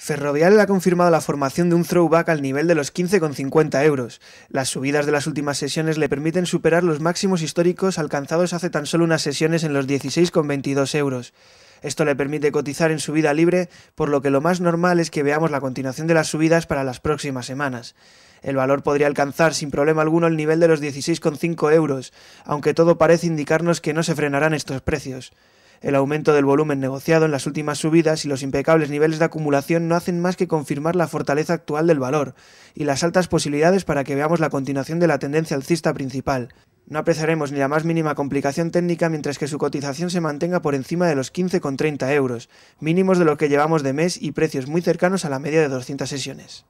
Ferrovial ha confirmado la formación de un throwback al nivel de los 15,50 euros. Las subidas de las últimas sesiones le permiten superar los máximos históricos alcanzados hace tan solo unas sesiones en los 16,22 euros. Esto le permite cotizar en subida libre, por lo que lo más normal es que veamos la continuación de las subidas para las próximas semanas. El valor podría alcanzar sin problema alguno el nivel de los 16,5 euros, aunque todo parece indicarnos que no se frenarán estos precios. El aumento del volumen negociado en las últimas subidas y los impecables niveles de acumulación no hacen más que confirmar la fortaleza actual del valor y las altas posibilidades para que veamos la continuación de la tendencia alcista principal. No apreciaremos ni la más mínima complicación técnica mientras que su cotización se mantenga por encima de los 15,30 euros, mínimos de lo que llevamos de mes y precios muy cercanos a la media de 200 sesiones.